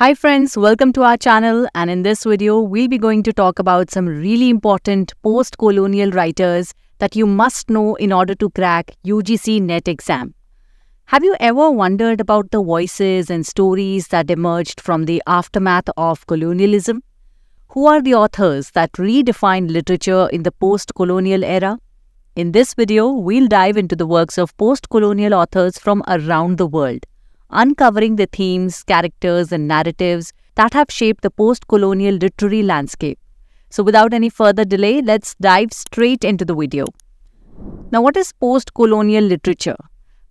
Hi friends, welcome to our channel and in this video, we'll be going to talk about some really important post-colonial writers that you must know in order to crack UGC NET exam. Have you ever wondered about the voices and stories that emerged from the aftermath of colonialism? Who are the authors that redefined literature in the post-colonial era? In this video, we'll dive into the works of post-colonial authors from around the world uncovering the themes, characters, and narratives that have shaped the post-colonial literary landscape. So without any further delay, let's dive straight into the video. Now what is post-colonial literature?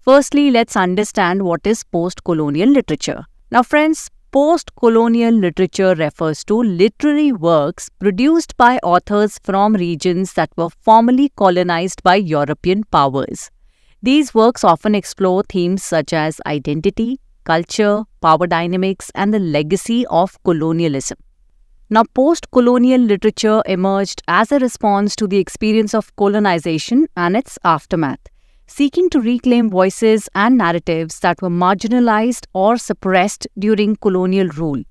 Firstly, let's understand what is post-colonial literature. Now friends, post-colonial literature refers to literary works produced by authors from regions that were formerly colonized by European powers. These works often explore themes such as identity, culture, power dynamics, and the legacy of colonialism. Now, post-colonial literature emerged as a response to the experience of colonization and its aftermath, seeking to reclaim voices and narratives that were marginalized or suppressed during colonial rule.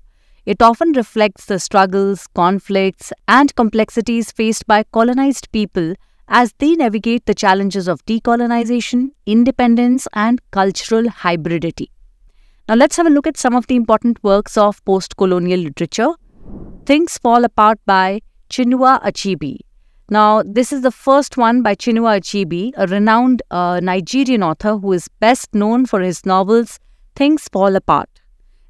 It often reflects the struggles, conflicts, and complexities faced by colonized people as they navigate the challenges of decolonization, independence, and cultural hybridity. Now, let's have a look at some of the important works of post colonial literature. Things Fall Apart by Chinua Achebe. Now, this is the first one by Chinua Achebe, a renowned uh, Nigerian author who is best known for his novels Things Fall Apart.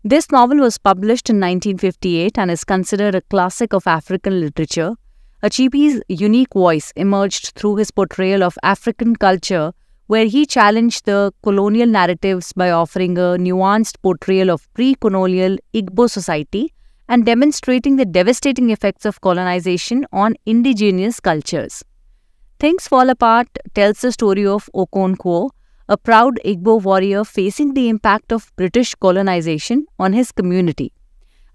This novel was published in 1958 and is considered a classic of African literature. Achibi's unique voice emerged through his portrayal of African culture, where he challenged the colonial narratives by offering a nuanced portrayal of pre-colonial Igbo society and demonstrating the devastating effects of colonization on indigenous cultures. Things Fall Apart tells the story of Okonkwo, a proud Igbo warrior facing the impact of British colonization on his community.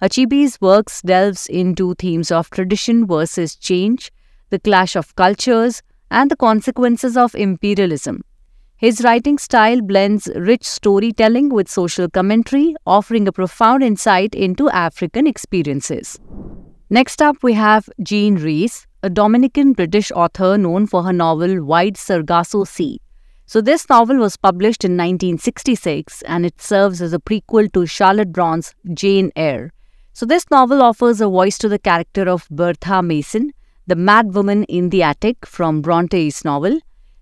Achibi's works delves into themes of tradition versus change, the clash of cultures, and the consequences of imperialism. His writing style blends rich storytelling with social commentary, offering a profound insight into African experiences. Next up, we have Jean Rees, a Dominican British author known for her novel Wide Sargasso Sea. So, this novel was published in 1966 and it serves as a prequel to Charlotte Bronte's Jane Eyre, so this novel offers a voice to the character of Bertha Mason, the madwoman in the attic from Bronte's novel.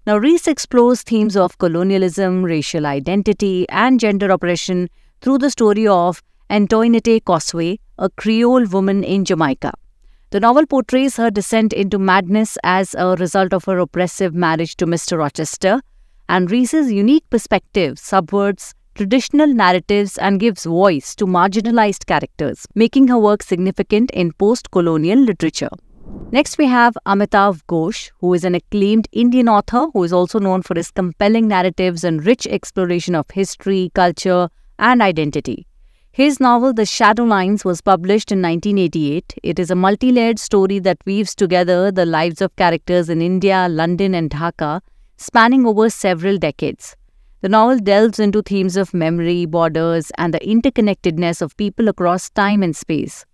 Now Reese explores themes of colonialism, racial identity and gender oppression through the story of Antoinette Cosway, a Creole woman in Jamaica. The novel portrays her descent into madness as a result of her oppressive marriage to Mr. Rochester, and Reese's unique perspective subverts traditional narratives and gives voice to marginalized characters, making her work significant in post-colonial literature. Next, we have Amitav Ghosh, who is an acclaimed Indian author who is also known for his compelling narratives and rich exploration of history, culture, and identity. His novel The Shadow Lines was published in 1988. It is a multi-layered story that weaves together the lives of characters in India, London and Dhaka, spanning over several decades. The novel delves into themes of memory, borders, and the interconnectedness of people across time and space.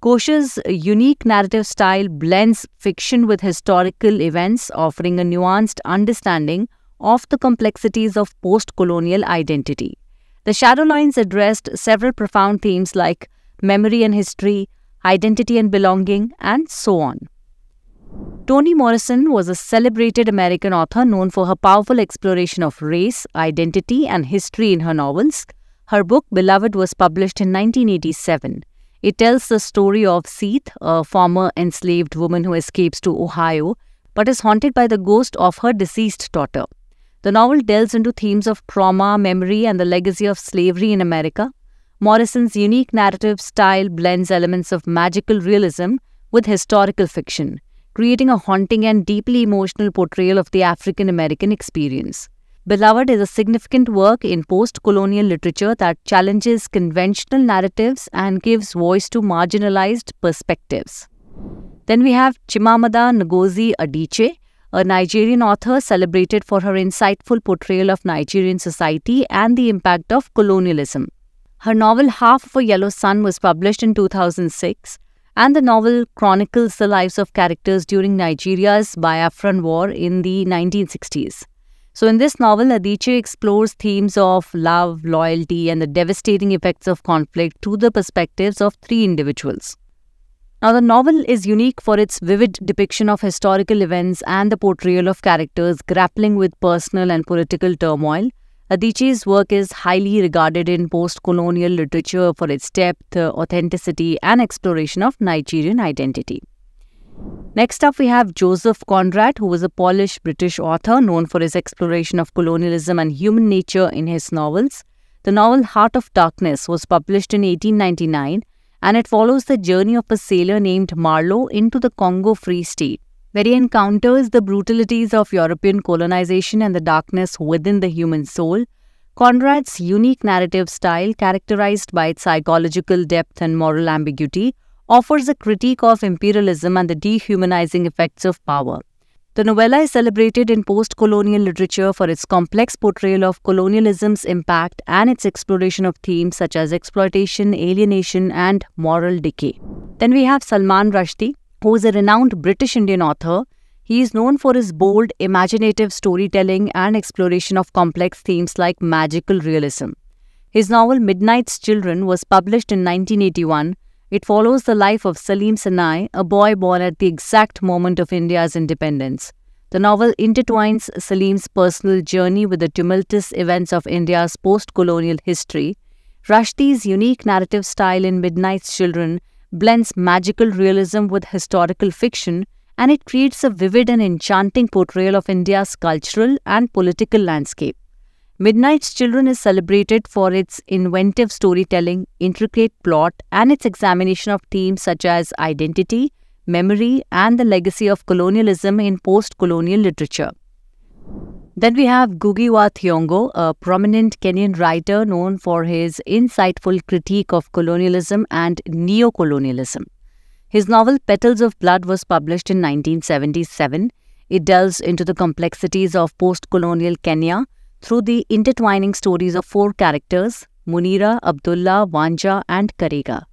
Kosh's unique narrative style blends fiction with historical events, offering a nuanced understanding of the complexities of post colonial identity. The Shadow Lines addressed several profound themes like memory and history, identity and belonging, and so on. Toni Morrison was a celebrated American author known for her powerful exploration of race, identity, and history in her novels. Her book, Beloved, was published in 1987. It tells the story of Seath, a former enslaved woman who escapes to Ohio but is haunted by the ghost of her deceased daughter. The novel delves into themes of trauma, memory, and the legacy of slavery in America. Morrison's unique narrative style blends elements of magical realism with historical fiction creating a haunting and deeply emotional portrayal of the African American experience. Beloved is a significant work in post colonial literature that challenges conventional narratives and gives voice to marginalized perspectives. Then we have Chimamanda Ngozi Adichie, a Nigerian author celebrated for her insightful portrayal of Nigerian society and the impact of colonialism. Her novel Half of a Yellow Sun was published in 2006 and the novel chronicles the lives of characters during Nigeria's Biafran War in the 1960s. So in this novel, Adichie explores themes of love, loyalty and the devastating effects of conflict through the perspectives of three individuals. Now, the novel is unique for its vivid depiction of historical events and the portrayal of characters grappling with personal and political turmoil, Adichie's work is highly regarded in post-colonial literature for its depth, authenticity and exploration of Nigerian identity. Next up, we have Joseph Conrad, who was a Polish British author known for his exploration of colonialism and human nature in his novels. The novel Heart of Darkness was published in 1899 and it follows the journey of a sailor named Marlowe into the Congo Free State where he encounters the brutalities of European colonization and the darkness within the human soul, Conrad's unique narrative style, characterized by its psychological depth and moral ambiguity, offers a critique of imperialism and the dehumanizing effects of power. The novella is celebrated in post-colonial literature for its complex portrayal of colonialism's impact and its exploration of themes such as exploitation, alienation and moral decay. Then we have Salman Rushdie, who is a renowned British Indian author. He is known for his bold, imaginative storytelling and exploration of complex themes like magical realism. His novel Midnight's Children was published in 1981. It follows the life of Salim Sanai, a boy born at the exact moment of India's independence. The novel intertwines Salim's personal journey with the tumultuous events of India's post colonial history. Rushdie's unique narrative style in Midnight's Children blends magical realism with historical fiction, and it creates a vivid and enchanting portrayal of India's cultural and political landscape. Midnight's Children is celebrated for its inventive storytelling, intricate plot, and its examination of themes such as identity, memory, and the legacy of colonialism in post colonial literature. Then we have Gugiwa Thiongo, a prominent Kenyan writer known for his insightful critique of colonialism and neocolonialism. His novel Petals of Blood was published in 1977. It delves into the complexities of post-colonial Kenya through the intertwining stories of four characters, Munira, Abdullah, Wanja and Karega.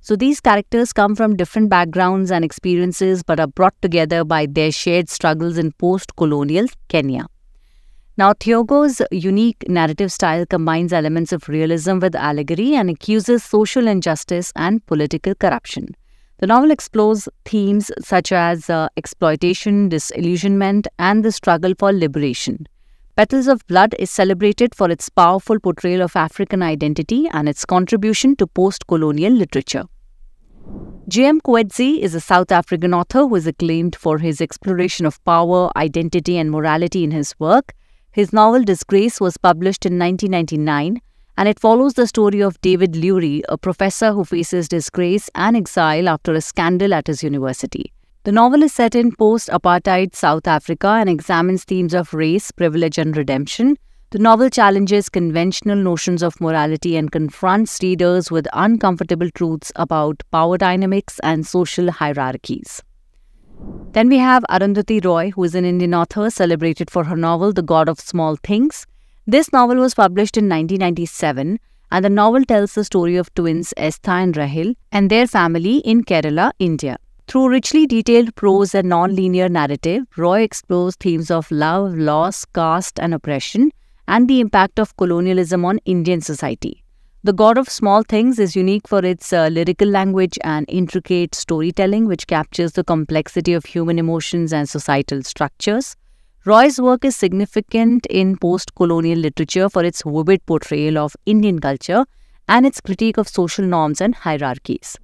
So these characters come from different backgrounds and experiences but are brought together by their shared struggles in post-colonial Kenya. Now, Thiogo's unique narrative style combines elements of realism with allegory and accuses social injustice and political corruption. The novel explores themes such as uh, exploitation, disillusionment, and the struggle for liberation. Petals of Blood is celebrated for its powerful portrayal of African identity and its contribution to post colonial literature. J.M. Coetzee is a South African author who is acclaimed for his exploration of power, identity, and morality in his work. His novel Disgrace was published in 1999 and it follows the story of David Lurie, a professor who faces disgrace and exile after a scandal at his university. The novel is set in post apartheid South Africa and examines themes of race, privilege, and redemption. The novel challenges conventional notions of morality and confronts readers with uncomfortable truths about power dynamics and social hierarchies. Then we have Arundhati Roy, who is an Indian author celebrated for her novel The God of Small Things. This novel was published in 1997 and the novel tells the story of twins Estha and Rahil and their family in Kerala, India. Through richly detailed prose and non-linear narrative, Roy explores themes of love, loss, caste and oppression and the impact of colonialism on Indian society. The God of Small Things is unique for its uh, lyrical language and intricate storytelling, which captures the complexity of human emotions and societal structures. Roy's work is significant in post colonial literature for its vivid portrayal of Indian culture and its critique of social norms and hierarchies.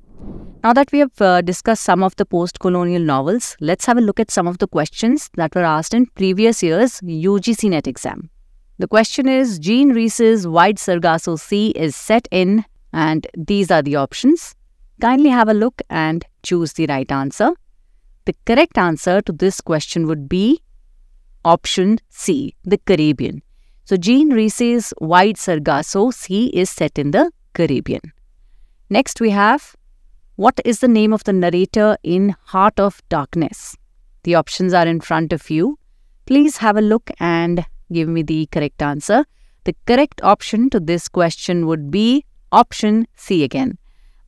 Now that we have uh, discussed some of the post colonial novels, let's have a look at some of the questions that were asked in previous year's UGC NET exam. The question is, Jean Reese's Wide Sargasso Sea is set in and these are the options. Kindly have a look and choose the right answer. The correct answer to this question would be option C, the Caribbean. So Jean Reese's Wide Sargasso Sea is set in the Caribbean. Next we have, what is the name of the narrator in Heart of Darkness? The options are in front of you. Please have a look and give me the correct answer. The correct option to this question would be option C again,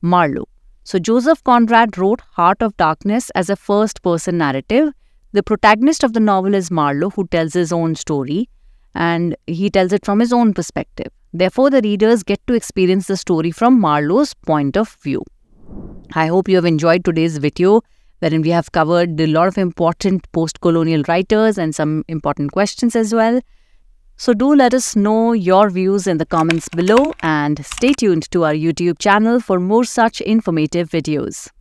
Marlowe. So Joseph Conrad wrote Heart of Darkness as a first-person narrative. The protagonist of the novel is Marlowe who tells his own story and he tells it from his own perspective. Therefore, the readers get to experience the story from Marlowe's point of view. I hope you have enjoyed today's video wherein we have covered a lot of important post colonial writers and some important questions as well. So, do let us know your views in the comments below and stay tuned to our YouTube channel for more such informative videos.